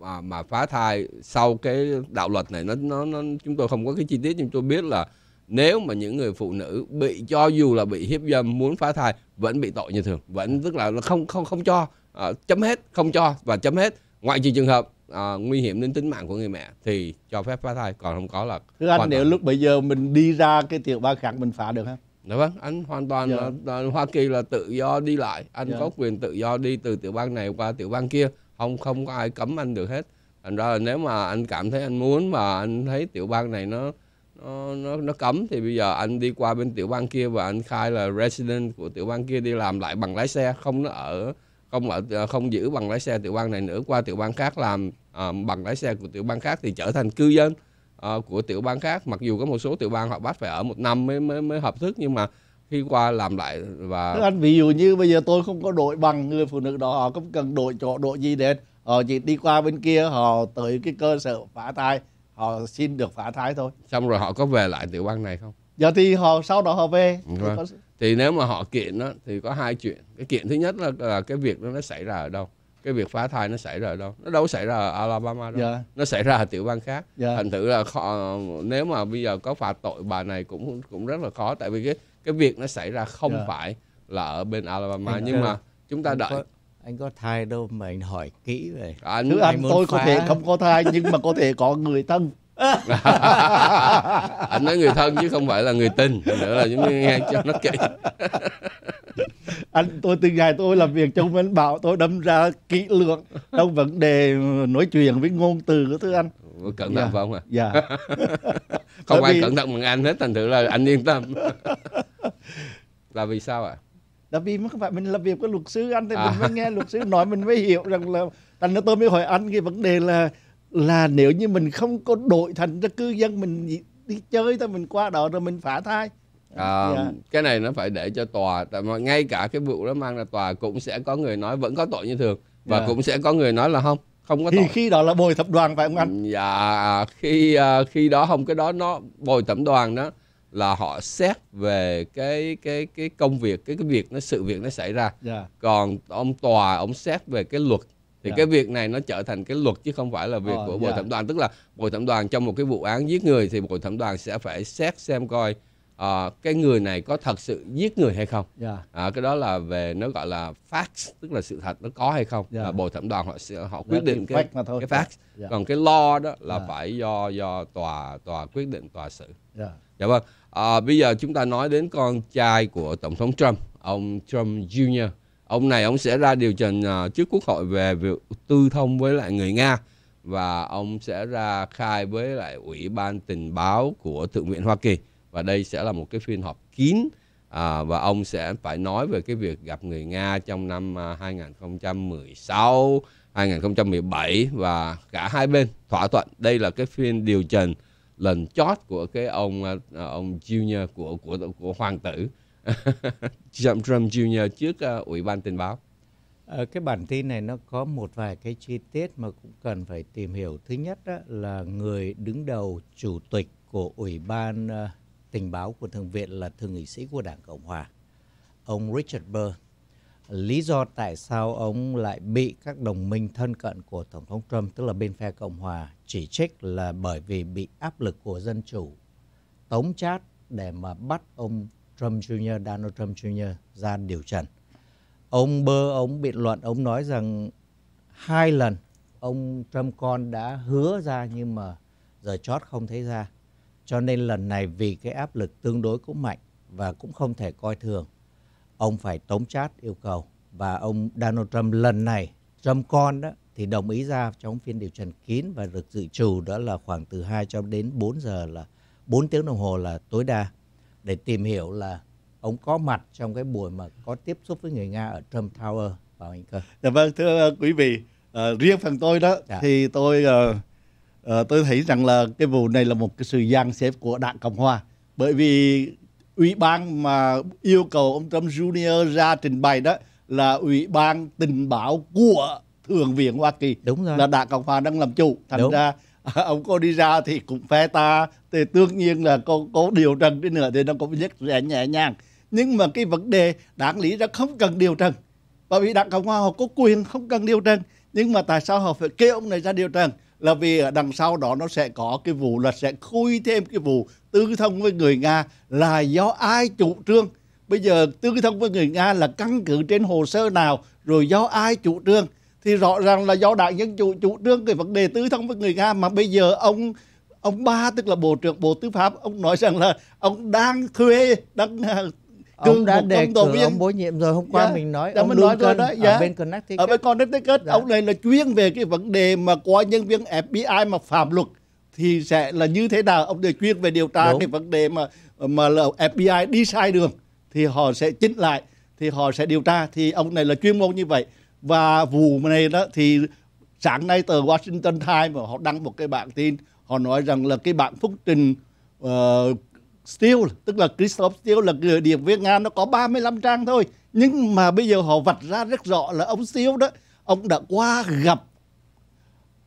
mà mà phá thai sau cái đạo luật này nó nó, nó chúng tôi không có cái chi tiết nhưng tôi biết là nếu mà những người phụ nữ bị cho dù là bị hiếp dâm muốn phá thai vẫn bị tội như thường vẫn tức là không không không cho à, chấm hết không cho và chấm hết ngoại trừ trường hợp à, nguy hiểm đến tính mạng của người mẹ thì cho phép phá thai còn không có là thưa anh nếu lúc bây giờ mình đi ra cái tiểu bang khác mình phá được không Đúng dạ vâng, anh hoàn toàn dạ. là, là Hoa Kỳ là tự do đi lại, anh dạ. có quyền tự do đi từ tiểu bang này qua tiểu bang kia không không có ai cấm anh được hết thành ra là nếu mà anh cảm thấy anh muốn mà anh thấy tiểu bang này nó nó nó nó cấm thì bây giờ anh đi qua bên tiểu bang kia và anh khai là resident của tiểu bang kia đi làm lại bằng lái xe không nó ở không ở ờ, không giữ bằng lái xe tiểu bang này nữa qua tiểu bang khác làm à, bằng lái xe của tiểu bang khác thì trở thành cư dân à, của tiểu bang khác mặc dù có một số tiểu bang họ bắt phải ở một năm mới mới mới hợp thức nhưng mà khi qua làm lại và Thế anh ví dụ như bây giờ tôi không có đội bằng người phụ nữ đó họ không cần đội chỗ đội gì đến họ chỉ đi qua bên kia họ tới cái cơ sở phá thai họ xin được phá thai thôi xong rồi họ có về lại tiểu bang này không giờ dạ thì họ sau đó họ về vâng. Có... thì nếu mà họ kiện đó, thì có hai chuyện cái kiện thứ nhất là, là cái việc đó nó xảy ra ở đâu cái việc phá thai nó xảy ra ở đâu nó đâu xảy ra ở Alabama đâu yeah. Dạ. nó xảy ra ở tiểu bang khác yeah. Dạ. thành thử là khó, nếu mà bây giờ có phạt tội bà này cũng cũng rất là khó tại vì cái cái việc nó xảy ra không yeah. Dạ. phải là ở bên Alabama anh nhưng có, mà chúng ta đợi có, anh có thai đâu mà anh hỏi kỹ về à, thứ anh, anh tôi phá. có thể không có thai nhưng mà có thể có người thân anh nói người thân chứ không phải là người tình nữa là chúng nghe cho nó kỹ anh tôi từ ngày tôi làm việc trong bên bảo tôi đâm ra kỹ lưỡng trong vấn đề nói chuyện với ngôn từ của thứ anh cẩn thận yeah. Dạ. không ạ à? dạ không Bởi ai vì... cẩn thận bằng anh hết thành thử là anh yên tâm là vì sao ạ à? là vì không phải mình làm việc với luật sư anh thì à. mình mới nghe luật sư nói mình mới hiểu rằng là thành ra tôi mới hỏi anh cái vấn đề là là nếu như mình không có đội thành ra cư dân mình đi chơi thôi mình qua đó rồi mình phá thai à, yeah. Dạ. cái này nó phải để cho tòa tại mà ngay cả cái vụ đó mang ra tòa cũng sẽ có người nói vẫn có tội như thường và yeah. Dạ. cũng sẽ có người nói là không không có thì tội. khi đó là bồi thẩm đoàn phải không anh dạ à, khi à, khi đó không cái đó nó bồi thẩm đoàn đó là họ xét về cái cái cái công việc cái cái việc nó sự việc nó xảy ra yeah. Dạ. còn ông tòa ông xét về cái luật thì yeah. Dạ. cái việc này nó trở thành cái luật chứ không phải là việc oh, của bồi yeah. Dạ. thẩm đoàn tức là bồi thẩm đoàn trong một cái vụ án giết người thì bồi thẩm đoàn sẽ phải xét xem coi uh, cái người này có thật sự giết người hay không yeah. uh, à, cái đó là về nó gọi là facts tức là sự thật nó có hay không yeah. uh, bồi thẩm đoàn họ sẽ họ quyết định cái fact cái facts yeah. còn cái law đó là yeah. phải do do tòa tòa quyết định tòa xử yeah. dạ vâng À, bây giờ chúng ta nói đến con trai của Tổng thống Trump, ông Trump Jr. Ông này ông sẽ ra điều trần uh, trước quốc hội về việc tư thông với lại người Nga và ông sẽ ra khai với lại Ủy ban tình báo của Thượng viện Hoa Kỳ và đây sẽ là một cái phiên họp kín à, và ông sẽ phải nói về cái việc gặp người Nga trong năm 2016, à, 2017 và cả hai bên thỏa thuận. Đây là cái phiên điều trần lần chót của cái ông ờ, ờ, ông Junior của của của hoàng tử Trump, Trump Junior trước uh, ủy ban tình báo. Ở cái bản tin này nó có một vài cái chi tiết mà cũng cần phải tìm hiểu. Thứ nhất đó là người đứng đầu chủ tịch của ủy ban uh, tình báo của thượng viện là thượng nghị sĩ của đảng cộng hòa ông Richard Burr lý do tại sao ông lại bị các đồng minh thân cận của Tổng thống Trump, tức là bên phe Cộng Hòa, chỉ trích là bởi vì bị áp lực của Dân Chủ tống chát để mà bắt ông Trump Jr., Donald Trump Jr. ra điều trần. Ông bơ, ông biện luận, ông nói rằng hai lần ông Trump con đã hứa ra nhưng mà giờ chót không thấy ra. Cho nên lần này vì cái áp lực tương đối cũng mạnh và cũng không thể coi thường ông phải tống chát yêu cầu và ông Donald Trump lần này Trump con đó thì đồng ý ra trong phiên điều trần kín và được dự trù đó là khoảng từ 2 cho đến 4 giờ là 4 tiếng đồng hồ là tối đa để tìm hiểu là ông có mặt trong cái buổi mà có tiếp xúc với người Nga ở Trump Tower và anh cơ. Dạ vâng thưa ờ, quý vị, uh, riêng phần tôi đó dạ. thì tôi uh, uh, tôi thấy rằng là cái vụ này là một cái sự giang xếp của Đảng Cộng hòa bởi vì ủy ban mà yêu cầu ông Trump Jr ra trình bày đó là ủy ban tình báo của thượng viện Hoa Kỳ đúng rồi là đảng cộng hòa đang làm chủ thành đúng. ra à, ông có đi ra thì cũng phe ta thì đương nhiên là có có điều trần đi nữa thì nó cũng rất nhẹ nhẹ nhàng nhưng mà cái vấn đề đảng lý ra không cần điều trần bởi vì đảng cộng hòa họ có quyền không cần điều trần nhưng mà tại sao họ phải kêu ông này ra điều trần là vì ở đằng sau đó nó sẽ có cái vụ là sẽ khui thêm cái vụ tư thông với người Nga là do ai chủ trương bây giờ tư thông với người Nga là căn cứ trên hồ sơ nào rồi do ai chủ trương thì rõ ràng là do đảng dân chủ chủ trương cái vấn đề tư thông với người Nga mà bây giờ ông ông ba tức là bộ trưởng bộ tư pháp ông nói rằng là ông đang thuê đang ông cương đã một đề cử viên. ông bổ nhiệm rồi hôm qua yeah. Dạ. mình nói Đó dạ, ông mình nói cân đó. Yeah. Dạ. ở bên Connecticut ở bên Connecticut yeah. ông này là chuyên về cái vấn đề mà có nhân viên FBI mà phạm luật thì sẽ là như thế nào ông để chuyên về điều tra Đúng. cái vấn đề mà mà là FBI đi sai đường thì họ sẽ chỉnh lại thì họ sẽ điều tra thì ông này là chuyên môn như vậy và vụ này đó thì sáng nay tờ Washington Times họ đăng một cái bản tin họ nói rằng là cái bản phúc trình uh, Steele tức là Christoph Steele là người điệp viên Nga nó có 35 trang thôi nhưng mà bây giờ họ vạch ra rất rõ là ông Steele đó ông đã qua gặp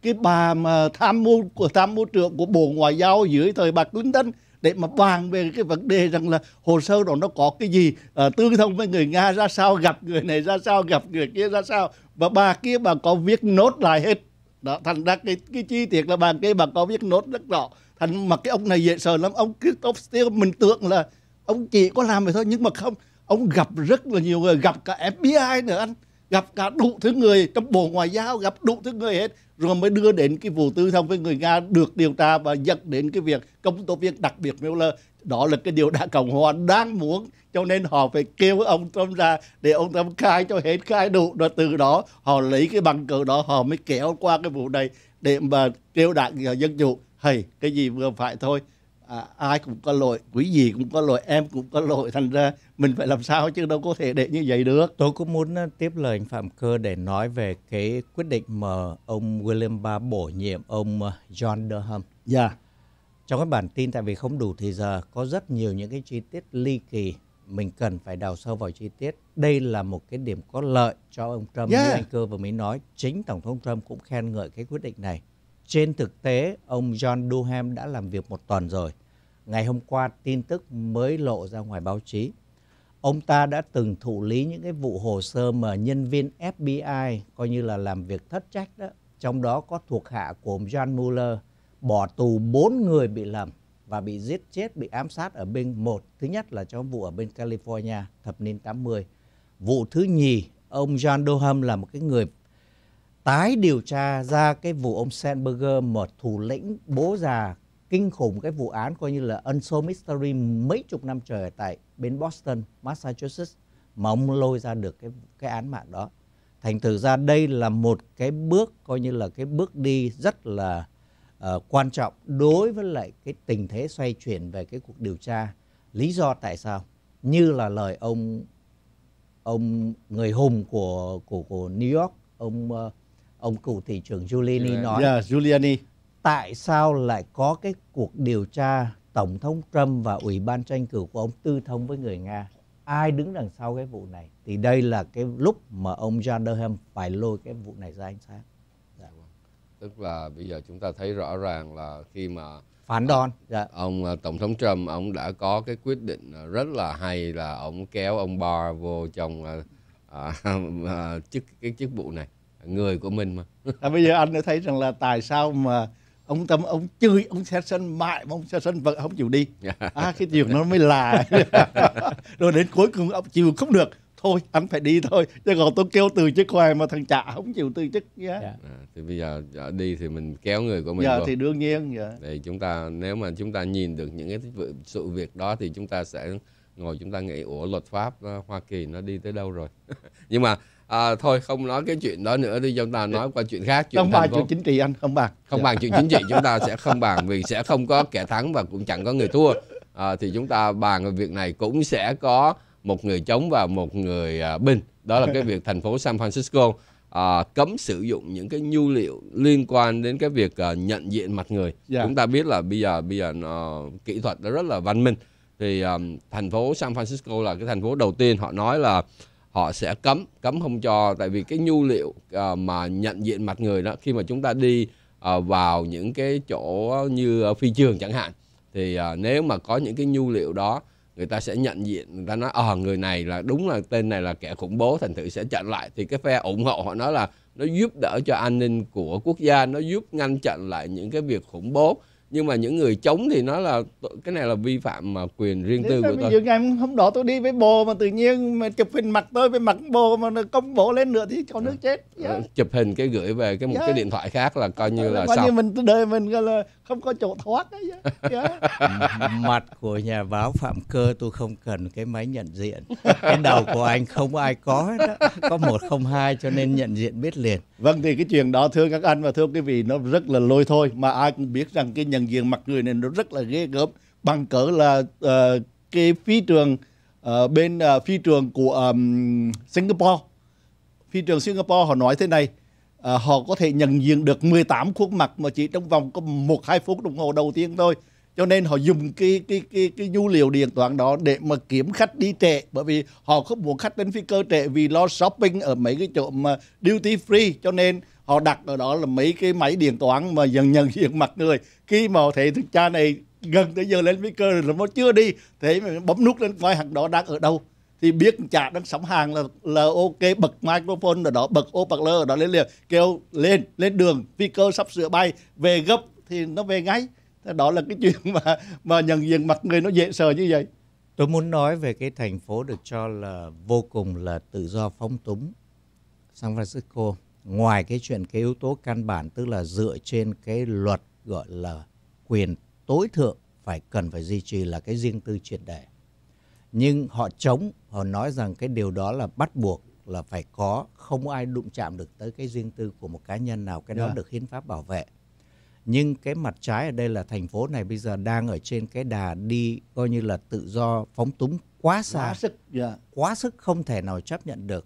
cái bà mà tham mưu của tham mưu trưởng của bộ ngoại giao dưới thời bà Clinton để mà bàn về cái vấn đề rằng là hồ sơ đó nó có cái gì à, tương thông với người nga ra sao gặp người này ra sao gặp người kia ra sao và bà kia bà có viết nốt lại hết đó thành ra cái cái chi tiết là bà kia bà có viết nốt rất rõ thành mà cái ông này dễ sợ lắm ông Christoph Steele mình tưởng là ông chỉ có làm vậy thôi nhưng mà không ông gặp rất là nhiều người gặp cả FBI nữa anh gặp cả đủ thứ người trong bộ ngoại giao gặp đủ thứ người hết rồi mới đưa đến cái vụ tư thông với người nga được điều tra và dẫn đến cái việc công tố viên đặc biệt Mueller đó là cái điều đã cộng hòa đang muốn cho nên họ phải kêu ông trump ra để ông trump khai cho hết khai đủ rồi từ đó họ lấy cái bằng cờ đó họ mới kéo qua cái vụ này để mà kêu đảng dân chủ thầy cái gì vừa phải thôi à, ai cũng có lỗi quý gì cũng có lỗi em cũng có lỗi thành ra mình phải làm sao chứ đâu có thể để như vậy được tôi cũng muốn à, tiếp lời anh phạm cơ để nói về cái quyết định mà ông william ba bổ nhiệm ông à, john durham dạ yeah. trong cái bản tin tại vì không đủ thì giờ có rất nhiều những cái chi tiết ly kỳ mình cần phải đào sâu vào chi tiết đây là một cái điểm có lợi cho ông trump yeah. Dạ. như anh cơ vừa mới nói chính tổng thống trump cũng khen ngợi cái quyết định này trên thực tế, ông John Durham đã làm việc một tuần rồi. Ngày hôm qua, tin tức mới lộ ra ngoài báo chí. Ông ta đã từng thụ lý những cái vụ hồ sơ mà nhân viên FBI coi như là làm việc thất trách đó. Trong đó có thuộc hạ của ông John Mueller bỏ tù bốn người bị lầm và bị giết chết, bị ám sát ở bên một. Thứ nhất là trong vụ ở bên California thập niên 80. Vụ thứ nhì, ông John Durham là một cái người tái điều tra ra cái vụ ông Sandberger một thủ lĩnh bố già kinh khủng cái vụ án coi như là unsolved mystery mấy chục năm trời ở tại bên Boston, Massachusetts mà ông lôi ra được cái cái án mạng đó. Thành thử ra đây là một cái bước coi như là cái bước đi rất là uh, quan trọng đối với lại cái tình thế xoay chuyển về cái cuộc điều tra. Lý do tại sao? Như là lời ông ông người hùng của của của New York, ông uh, ông cựu thị trưởng Giuliani dạ. nói. Yeah, dạ, Giuliani. Tại sao lại có cái cuộc điều tra Tổng thống Trump và Ủy ban tranh cử của ông tư thông với người Nga? Ai đứng đằng sau cái vụ này? Thì đây là cái lúc mà ông John Durham phải lôi cái vụ này ra ánh sáng. Dạ. dạ vâng. Tức là bây giờ chúng ta thấy rõ ràng là khi mà phản đòn dạ. ông ờ, tổng thống trump ông đã có cái quyết định ờ, rất là hay là ông kéo ông barr vô trong ờ, à, à, chức cái chức vụ này người của mình mà à, bây giờ anh đã thấy rằng là tại sao mà ông tâm ông chơi ông sẽ sân mãi mà ông sẽ sân vẫn không chịu đi dạ. à, cái chuyện nó mới là rồi đến cuối cùng ông chịu không được thôi anh phải đi thôi chứ còn tôi kêu từ chức hoài mà thằng chả không chịu từ chức nhé dạ. yeah. Dạ. à, thì bây giờ đi thì mình kéo người của mình Giờ vô. thì đương nhiên dạ. thì chúng ta nếu mà chúng ta nhìn được những cái sự việc đó thì chúng ta sẽ ngồi chúng ta nghĩ ủa luật pháp ờ, Hoa Kỳ nó đi tới đâu rồi nhưng mà à, thôi không nói cái chuyện đó nữa đi chúng ta dạ. nói qua chuyện khác chuyện không bàn chuyện chính trị anh không bàn không dạ. bàn chuyện chính trị chúng ta sẽ không bàn vì sẽ không có kẻ thắng và cũng chẳng có người thua à, thì chúng ta bàn về việc này cũng sẽ có một người chống và một người à, binh đó là cái việc thành phố San Francisco à, cấm sử dụng những cái nhu liệu liên quan đến cái việc à, nhận diện mặt người yeah. Dạ. chúng ta biết là bây giờ bây giờ nó à, kỹ thuật nó rất là văn minh thì à, thành phố San Francisco là cái thành phố đầu tiên họ nói là họ sẽ cấm cấm không cho tại vì cái nhu liệu uh, mà nhận diện mặt người đó khi mà chúng ta đi uh, vào những cái chỗ như phi trường chẳng hạn thì uh, nếu mà có những cái nhu liệu đó người ta sẽ nhận diện người ta nói ờ người này là đúng là tên này là kẻ khủng bố thành thử sẽ chặn lại thì cái phe ủng hộ họ nói là nó giúp đỡ cho an ninh của quốc gia nó giúp ngăn chặn lại những cái việc khủng bố nhưng mà những người chống thì nó là cái này là vi phạm mà quyền riêng tư của tôi. Những Ngày hôm đó tôi đi với bồ mà tự nhiên mà chụp hình mặt tôi với mặt bồ mà công bố lên nữa thì cho nước ờ, chết. Yeah. Ờ, chụp hình cái gửi về cái một yeah. cái dạ. điện thoại khác là coi như ờ, là coi như mình đời mình gọi là không có chỗ thoát ấy. Yeah. Dạ. mặt của nhà báo Phạm Cơ tôi không cần cái máy nhận diện. Cái đầu của anh không ai có hết đó. Có một không hai cho nên nhận diện biết liền. Vâng thì cái chuyện đó thưa các anh và thưa quý vị nó rất là lôi thôi mà ai cũng biết rằng cái nhận diện mặt người này nó rất là ghê gớm bằng cỡ là uh, cái phi trường uh, bên uh, ờ, phi trường của um, Singapore phi trường Singapore họ nói thế này uh, họ có thể nhận diện được 18 khuôn mặt mà chỉ trong vòng có một hai phút đồng hồ đầu tiên thôi cho nên họ dùng cái cái cái cái nhu liệu điện toán đó để mà kiếm khách đi trễ bởi vì họ không muốn khách đến phi cơ trễ vì lo shopping ở mấy cái chỗ mà duty free cho nên họ đặt ở đó là mấy cái máy điện toán mà dần nhận hiện mặt người khi mà họ thấy thằng cha này gần tới giờ lên phi cơ rồi nó chưa đi thế mà bấm nút lên coi hàng đó đang ở đâu thì biết chả đang sắm hàng là là ok bật microphone ở đó bật ô bật lơ ở đó lên liền kêu lên lên đường phi cơ sắp sửa bay về gấp thì nó về ngay đó là cái chuyện mà mà nhận diện mặt người nó dễ sợ như vậy tôi muốn nói về cái thành phố được cho là vô cùng là tự do phóng túng San Francisco ngoài cái chuyện cái yếu tố căn bản tức là dựa trên cái luật gọi là quyền tối thượng phải cần phải duy trì là cái riêng tư triệt để nhưng họ chống họ nói rằng cái điều đó là bắt buộc là phải có không ai đụng chạm được tới cái riêng tư của một cá nhân nào cái yeah. đó dạ. được hiến pháp bảo vệ nhưng cái mặt trái ở đây là thành phố này bây giờ đang ở trên cái đà đi coi như là tự do phóng túng quá xa quá sức yeah. Dạ. quá sức không thể nào chấp nhận được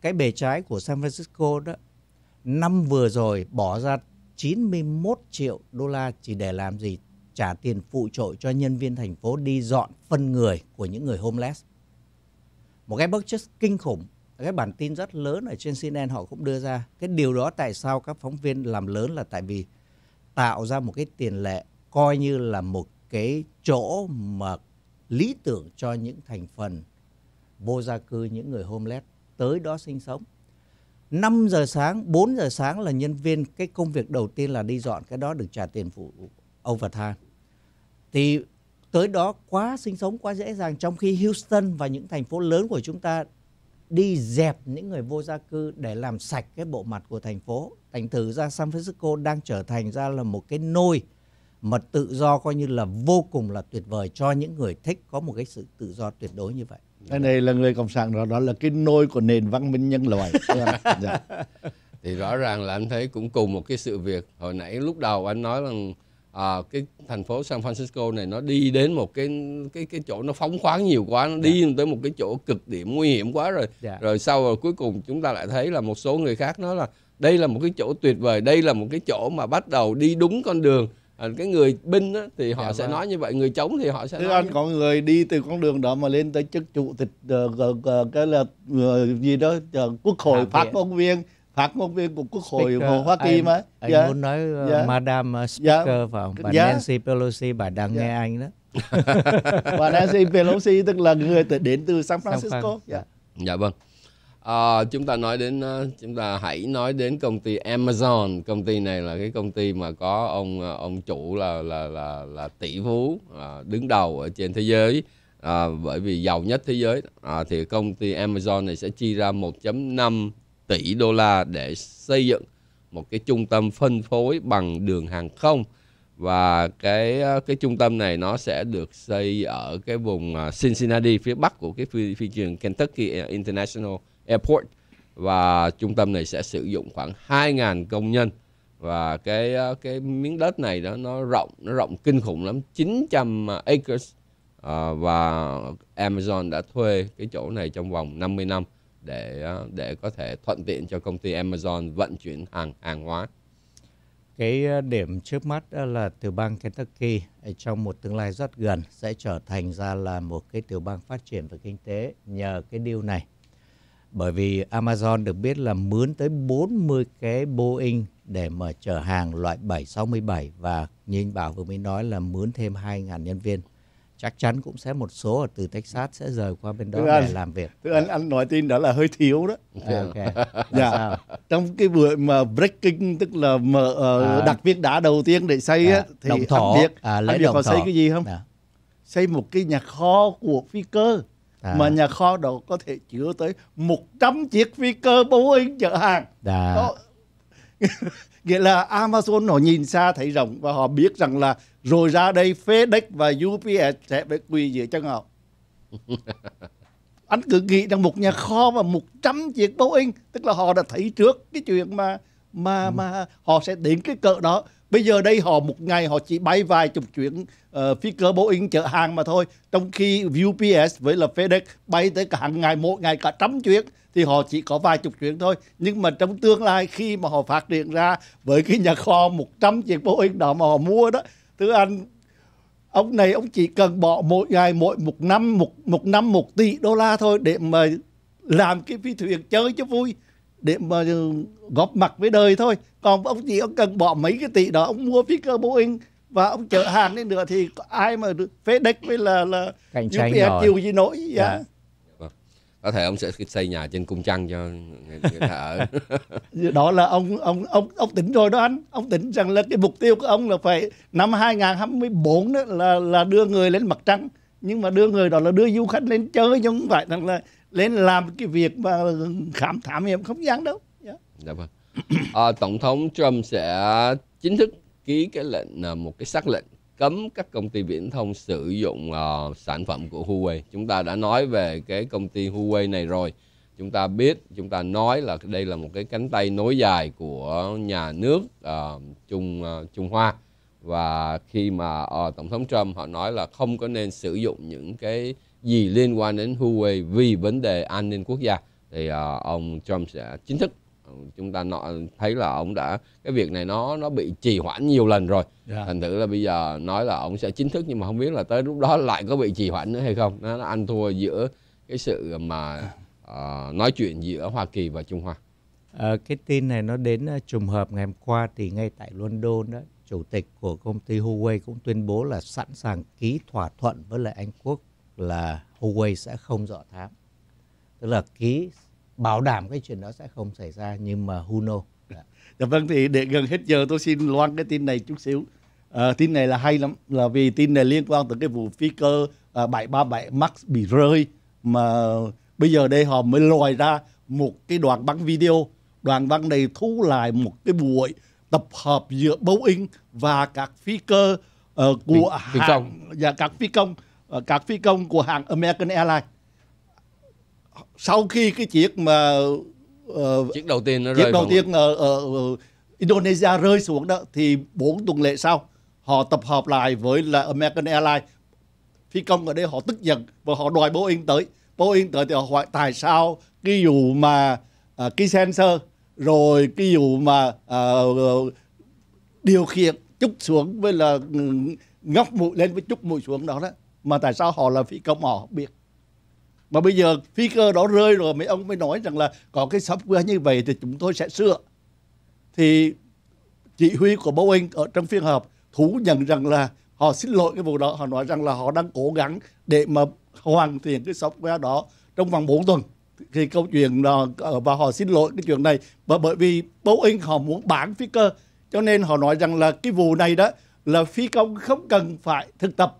cái bề trái của San Francisco đó năm vừa rồi bỏ ra 91 triệu đô la chỉ để làm gì trả tiền phụ trội cho nhân viên thành phố đi dọn phân người của những người homeless một cái bức chất kinh khủng cái bản tin rất lớn ở trên CNN họ cũng đưa ra cái điều đó tại sao các phóng viên làm lớn là tại vì tạo ra một cái tiền lệ coi như là một cái chỗ mà lý tưởng cho những thành phần vô gia cư những người homeless tới đó sinh sống. 5 giờ sáng, 4 giờ sáng là nhân viên cái công việc đầu tiên là đi dọn cái đó được trả tiền phụ overtime. Thì tới đó quá sinh sống quá dễ dàng trong khi Houston và những thành phố lớn của chúng ta đi dẹp những người vô gia cư để làm sạch cái bộ mặt của thành phố. Thành thử ra San Francisco đang trở thành ra là một cái nôi mà tự do coi như là vô cùng là tuyệt vời cho những người thích có một cái sự tự do tuyệt đối như vậy. Cái này là người cộng sản đó đó là cái nôi của nền văn minh nhân loại. Dạ. dạ. Thì rõ ràng là anh thấy cũng cùng một cái sự việc hồi nãy lúc đầu anh nói rằng là à, cái thành phố San Francisco này nó đi đến một cái cái cái chỗ nó phóng khoáng nhiều quá nó đi yeah. Dạ. tới một cái chỗ cực điểm nguy hiểm quá rồi yeah. Dạ. rồi sau rồi cuối cùng chúng ta lại thấy là một số người khác nói là đây là một cái chỗ tuyệt vời đây là một cái chỗ mà bắt đầu đi đúng con đường à, cái người binh á, thì họ dạ, sẽ vâng. nói như vậy người chống thì họ sẽ Thế nói anh như... có người đi từ con đường đó mà lên tới chức chủ tịch uh, uh, uh, cái là uh, gì đó uh, quốc hội phát công viên phát ngôn viên của quốc hội Speaker, Hoa Kỳ anh, mà anh yeah. Dạ. muốn nói uh, ờ, yeah. Dạ. Madam dạ. Speaker yeah. phải Bà yeah. Nancy Pelosi bà đang yeah. nghe anh đó bà Nancy Pelosi tức là người đến từ San Francisco dạ yeah. dạ vâng à, chúng ta nói đến ờ, chúng ta hãy nói đến công ty Amazon công ty này là cái công ty mà có ông ông chủ là là là là tỷ phú đứng đầu ở trên thế giới à, bởi vì giàu nhất thế giới à, thì công ty Amazon này sẽ chi ra 1.5 tỷ đô la để xây dựng một cái trung tâm phân phối bằng đường hàng không và cái ờ, cái trung tâm này nó sẽ được xây ở cái vùng ờ, Cincinnati phía bắc của cái phi, phi trường Kentucky International Airport và trung tâm này sẽ sử dụng khoảng 2.000 công nhân và cái ờ, cái miếng đất này đó nó rộng nó rộng kinh khủng lắm 900 acres và Amazon đã thuê cái chỗ này trong vòng 50 năm để ờ, để có thể thuận tiện cho công ty Amazon vận chuyển hàng hàng hóa. Cái ờ, điểm trước mắt ờ, là tiểu bang Kentucky trong một tương lai rất gần sẽ trở thành ra là một cái tiểu bang phát triển về kinh tế nhờ cái điều này. Bởi vì Amazon được biết là mướn tới 40 cái Boeing để mà chở hàng loại 767 và như anh Bảo vừa mới nói là mướn thêm 2.000 nhân viên chắc chắn cũng sẽ một số ở từ Texas sẽ rời qua bên đó tức để anh, làm việc. Thưa anh anh nói tin đó là hơi thiếu đó. Ok. dạ. Trong cái buổi mà breaking tức là mở ờ, à, đặt viên đá đầu tiên để xây à, á thì đồng thổ, à, anh biết à, lễ anh biết còn thổ. xây cái gì không? À. Xây một cái nhà kho của phi cơ. À. mà nhà kho đó có thể chứa tới 100 chiếc phi cơ Boeing chở hàng. À. nghĩa là Amazon họ nhìn xa thấy rộng và họ biết rằng là rồi ra đây FedEx và UPS sẽ phải quỳ dưới chân họ anh cứ nghĩ rằng một nhà kho và 100 chiếc Boeing tức là họ đã thấy trước cái chuyện mà mà ừ. mà họ sẽ đến cái cỡ đó bây giờ đây họ một ngày họ chỉ bay vài chục chuyến uh, phi cơ Boeing chở hàng mà thôi trong khi UPS với là FedEx bay tới cả hàng ngày mỗi ngày cả trăm chuyến thì họ chỉ có vài chục chuyến thôi nhưng mà trong tương lai khi mà họ phát triển ra với cái nhà kho 100 chiếc Boeing đó mà họ mua đó tức anh ông này ông chỉ cần bỏ mỗi ngày mỗi một năm một một năm một tỷ đô la thôi để mà làm cái phi thuyền chơi cho vui để mà ừ, góp mặt với đời thôi còn ông chỉ ông cần bỏ mấy cái tỷ đó ông mua phi cơ boeing và ông chở hàng lên nữa thì ai mà phế đích với là là cảnh tranh UPS chịu gì nổi dạ. Yeah. Dạ có thể ông sẽ xây nhà trên cung trăng cho người, người ta ở đó là ông ông ông ông tỉnh rồi đó anh ông tỉnh rằng là cái mục tiêu của ông là phải năm 2024 đó là là đưa người lên mặt trăng nhưng mà đưa người đó là đưa du khách lên chơi chứ không phải rằng là lên làm cái việc mà khám thảm hiểm không gian đâu yeah. Dạ. dạ vâng à, tổng thống Trump sẽ chính thức ký cái lệnh à, một cái xác lệnh cấm các công ty viễn thông sử dụng uh, sản phẩm của Huawei. Chúng ta đã nói về cái công ty Huawei này rồi. Chúng ta biết, chúng ta nói là đây là một cái cánh tay nối dài của nhà nước uh, Trung uh, Trung Hoa và khi mà uh, tổng thống Trump họ nói là không có nên sử dụng những cái gì liên quan đến Huawei vì vấn đề an ninh quốc gia thì uh, ông Trump sẽ chính thức chúng ta nói, thấy là ông đã cái việc này nó nó bị trì hoãn nhiều lần rồi yeah. Dạ. thành thử là bây giờ nói là ông sẽ chính thức nhưng mà không biết là tới lúc đó lại có bị trì hoãn nữa hay không nó, nó ăn thua giữa cái sự mà uh, nói chuyện giữa Hoa Kỳ và Trung Hoa à, cái tin này nó đến ờ, trùng hợp ngày hôm qua thì ngay tại London đó chủ tịch của công ty Huawei cũng tuyên bố là sẵn sàng ký thỏa thuận với lại Anh Quốc là Huawei sẽ không dọ thám tức là ký bảo đảm cái chuyện đó sẽ không xảy ra nhưng mà who know dạ vâng thì để gần hết giờ tôi xin loan cái tin này chút xíu à, tin này là hay lắm là vì tin này liên quan tới cái vụ phi cơ à, 737 Max bị rơi mà bây giờ đây họ mới lòi ra một cái đoạn băng video đoạn băng này thu lại một cái buổi tập hợp giữa Boeing và các phi cơ uh, của phi, hãng và dạ, các phi công uh, các phi công của hãng American Airlines sau khi cái chiếc mà uh, chiếc đầu tiên nó chiếc rơi đầu tiên ở, ở ờ, ờ, Indonesia rơi xuống đó thì bốn tuần lễ sau họ tập hợp lại với là American Airlines phi công ở đây họ tức giận và họ đòi Boeing tới Boeing tới thì họ hỏi tại sao cái vụ mà uh, cái sensor rồi cái vụ mà uh, điều khiển chút xuống với là ừ, ngóc mũi lên với chút mũi xuống đó đó mà tại sao họ là phi công họ biết mà bây giờ phi cơ đó rơi rồi mấy ông mới nói rằng là có cái software như vậy thì chúng tôi sẽ sửa thì chỉ huy của Boeing ở trong phiên họp thú nhận rằng là họ xin lỗi cái vụ đó họ nói rằng là họ đang cố gắng để mà hoàn thiện cái software đó trong vòng 4 tuần thì câu chuyện là ờ, và họ xin lỗi cái chuyện này và bởi vì Boeing họ muốn bán phi cơ cho nên họ nói rằng là cái vụ này đó là phi công không cần phải thực tập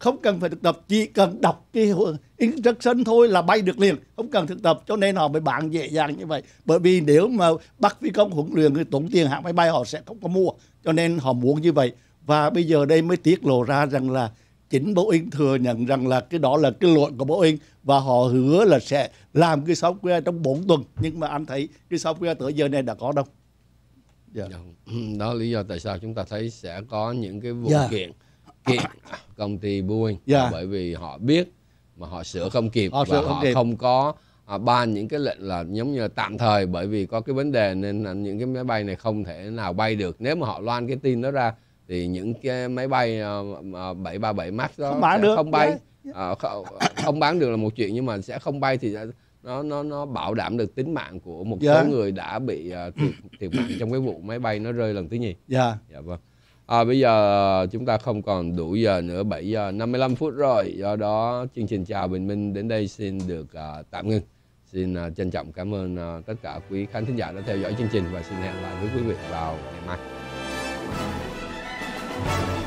không cần phải thực tập chỉ cần đọc cái rất instruction thôi là bay được liền không cần thực tập cho nên họ mới bạn dễ dàng như vậy bởi vì nếu mà bắt phi công huấn luyện thì tốn tiền hãng máy bay họ sẽ không có mua cho nên họ muốn như vậy và bây giờ đây mới tiết lộ ra rằng là chính Boeing thừa nhận rằng là cái đó là cái lỗi của Boeing và họ hứa là sẽ làm cái software trong 4 tuần nhưng mà anh thấy cái software tới giờ này đã có đâu yeah. Dạ. Dạ. Ừ, đó lý do tại sao chúng ta thấy sẽ có những cái vụ yeah. Dạ. kiện kiện công ty Boeing yeah. Dạ. bởi vì họ biết mà họ sửa không kịp họ và không họ kịp. không có à, ban những cái lệnh là giống như là tạm thời bởi vì có cái vấn đề nên là những cái máy bay này không thể nào bay được nếu mà họ loan cái tin đó ra thì những cái máy bay uh, à, 737 à, Max đó không bán được. không bay yeah. uh, không, không bán được là một chuyện nhưng mà sẽ không bay thì nó nó nó bảo đảm được tính mạng của một yeah. Dạ. số người đã bị uh, thiệt, thiệt mạng trong cái vụ máy bay nó rơi lần thứ nhì. Dạ. Yeah. Dạ vâng. À, bây giờ chúng ta không còn đủ giờ nữa, 7 giờ 55 phút rồi. Do đó chương trình chào Bình Minh đến đây xin được uh, tạm ngưng. Xin uh, trân trọng cảm ơn uh, tất cả quý khán thính giả đã theo dõi chương trình và xin hẹn lại với quý vị vào ngày mai.